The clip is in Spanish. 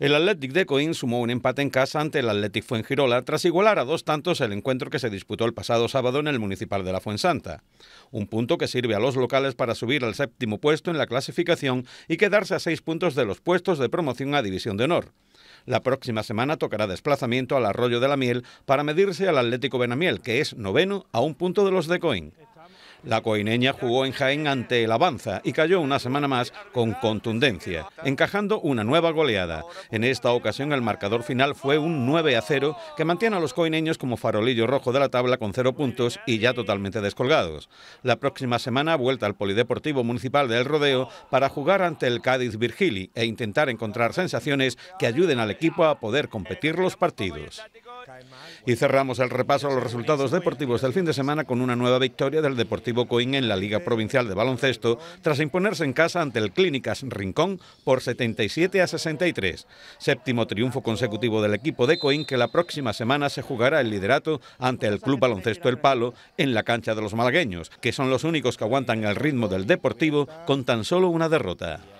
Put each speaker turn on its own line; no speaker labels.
El Athletic de Coín sumó un empate en casa ante el Athletic Fuengirola tras igualar a dos tantos el encuentro que se disputó el pasado sábado en el Municipal de la Fuensanta. Un punto que sirve a los locales para subir al séptimo puesto en la clasificación y quedarse a seis puntos de los puestos de promoción a División de Honor. La próxima semana tocará desplazamiento al Arroyo de la Miel para medirse al Atlético Benamiel, que es noveno a un punto de los de Coín. La coineña jugó en Jaén ante el Avanza y cayó una semana más con contundencia, encajando una nueva goleada. En esta ocasión el marcador final fue un 9 a 0 que mantiene a los coineños como farolillo rojo de la tabla con cero puntos y ya totalmente descolgados. La próxima semana vuelta al Polideportivo Municipal del Rodeo para jugar ante el Cádiz Virgili e intentar encontrar sensaciones que ayuden al equipo a poder competir los partidos. Y cerramos el repaso a los resultados deportivos del fin de semana con una nueva victoria del Deportivo Coín en la Liga Provincial de Baloncesto, tras imponerse en casa ante el Clínicas Rincón por 77 a 63. Séptimo triunfo consecutivo del equipo de Coín que la próxima semana se jugará el liderato ante el Club Baloncesto El Palo en la cancha de los malagueños, que son los únicos que aguantan el ritmo del Deportivo con tan solo una derrota.